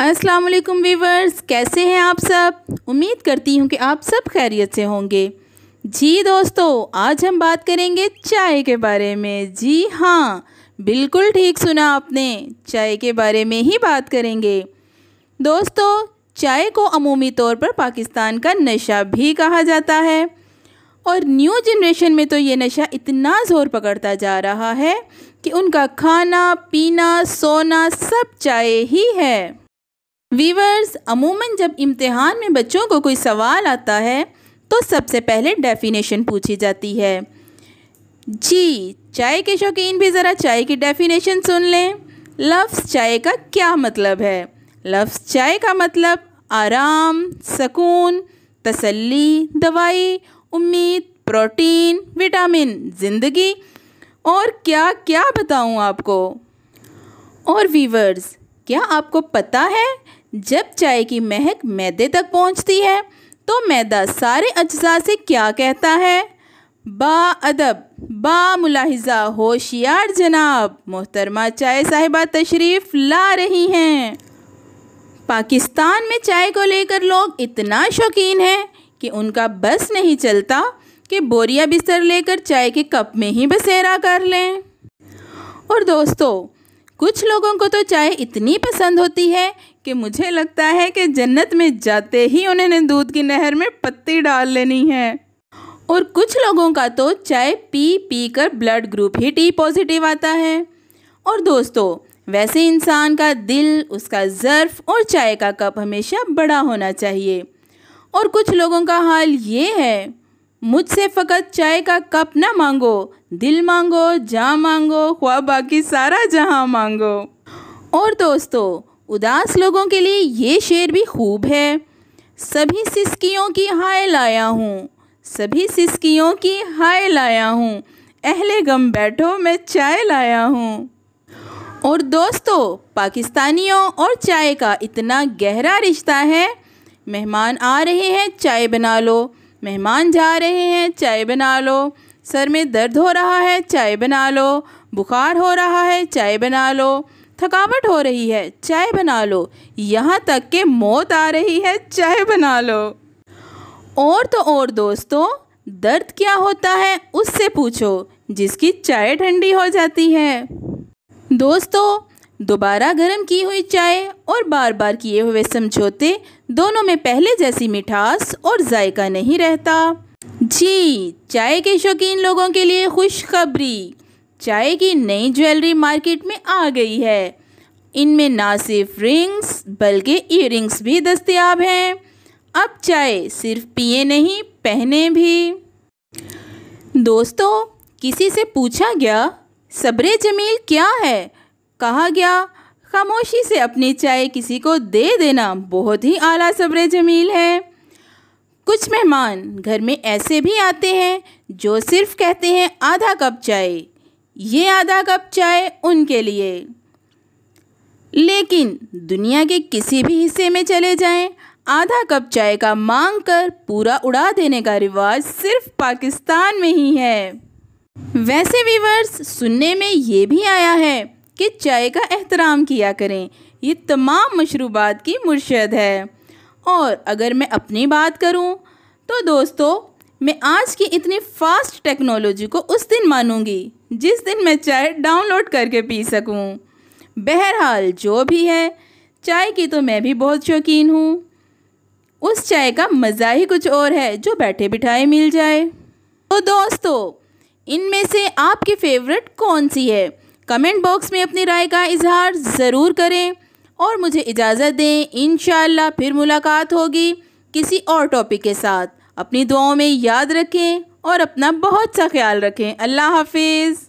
अस्सलाम वालेकुम वीवर्स कैसे हैं आप सब उम्मीद करती हूँ कि आप सब खैरियत से होंगे जी दोस्तों आज हम बात करेंगे चाय के बारे में जी हाँ बिल्कुल ठीक सुना आपने चाय के बारे में ही बात करेंगे दोस्तों चाय को अमूमी तौर पर पाकिस्तान का नशा भी कहा जाता है और न्यू जनरेशन में तो ये नशा इतना ज़ोर पकड़ता जा रहा है कि उनका खाना पीना सोना सब चाय ही है वीवर्स अमूमन जब इम्तिहान में बच्चों को कोई सवाल आता है तो सबसे पहले डेफिनेशन पूछी जाती है जी चाय के शौकीन भी ज़रा चाय की डेफिनेशन सुन लें लफ्ज़ चाय का क्या मतलब है लफ्स चाय का मतलब आराम सकून तसल्ली दवाई उम्मीद प्रोटीन विटामिन ज़िंदगी और क्या क्या बताऊँ आपको और वीवर्स क्या आपको पता है जब चाय की महक मैदे तक पहुंचती है तो मैदा सारे अज्जा से क्या कहता है बा अदब बा मुलाहिजा होशियार जनाब मोहतरमा चाय साहिबा तशरीफ़ ला रही हैं पाकिस्तान में चाय को लेकर लोग इतना शौकीन हैं कि उनका बस नहीं चलता कि बोरिया बिस्तर लेकर चाय के कप में ही बसेरा कर लें और दोस्तों कुछ लोगों को तो चाय इतनी पसंद होती है कि मुझे लगता है कि जन्नत में जाते ही उन्होंने दूध की नहर में पत्ती डाल लेनी है और कुछ लोगों का तो चाय पी पी कर ब्लड ग्रुप ही टी पॉजिटिव आता है और दोस्तों वैसे इंसान का दिल उसका ज़र्फ़ और चाय का कप हमेशा बड़ा होना चाहिए और कुछ लोगों का हाल ये है मुझसे फ़कत चाय का कप ना मांगो दिल मांगो जहाँ मांगो ख्वा बाकी सारा जहाँ मांगो और दोस्तों उदास लोगों के लिए ये शेर भी खूब है सभी सिस्कियों की हाय लाया हूँ सभी सिस्कियों की हाय लाया हूँ अहले गम बैठो मैं चाय लाया हूँ और दोस्तों पाकिस्तानियों और चाय का इतना गहरा रिश्ता है मेहमान आ रहे हैं चाय बना लो मेहमान जा रहे हैं चाय बना लो सर में दर्द हो रहा है चाय बना लो बुखार हो रहा है चाय बना लो थकावट हो रही है चाय बना लो यहाँ तक के मौत आ रही है चाय बना लो और तो और दोस्तों दर्द क्या होता है उससे पूछो जिसकी चाय ठंडी हो जाती है दोस्तों दोबारा गर्म की हुई चाय और बार बार किए हुए समझौते दोनों में पहले जैसी मिठास और जायका नहीं रहता जी चाय के शौकीन लोगों के लिए खुशखबरी चाय की नई ज्वेलरी मार्केट में आ गई है इनमें ना सिर्फ रिंग्स बल्कि ईयरिंग्स भी दस्तियाब हैं अब चाय सिर्फ पिए नहीं पहने भी दोस्तों किसी से पूछा गया सब्र जमील क्या है कहा गया खामोशी से अपनी चाय किसी को दे देना बहुत ही आला सब्र जमील है कुछ मेहमान घर में ऐसे भी आते हैं जो सिर्फ कहते हैं आधा कप चाय ये आधा कप चाय उनके लिए लेकिन दुनिया के किसी भी हिस्से में चले जाएं आधा कप चाय का मांग कर पूरा उड़ा देने का रिवाज सिर्फ पाकिस्तान में ही है वैसे वीवर्स सुनने में ये भी आया है कि चाय का एहतराम किया करें ये तमाम मशरूबात की मुर्शद है और अगर मैं अपनी बात करूं तो दोस्तों मैं आज की इतनी फ़ास्ट टेक्नोलॉजी को उस दिन मानूंगी जिस दिन मैं चाय डाउनलोड करके पी सकूं। बहरहाल जो भी है चाय की तो मैं भी बहुत शौकीन हूँ उस चाय का मज़ा ही कुछ और है जो बैठे बिठाए मिल जाए तो दोस्तों इनमें से आपकी फेवरेट कौन सी है कमेंट बॉक्स में अपनी राय का इजहार ज़रूर करें और मुझे इजाज़त दें इन फिर मुलाकात होगी किसी और टॉपिक के साथ अपनी दुआओं में याद रखें और अपना बहुत सा ख्याल रखें अल्लाह हाफिज़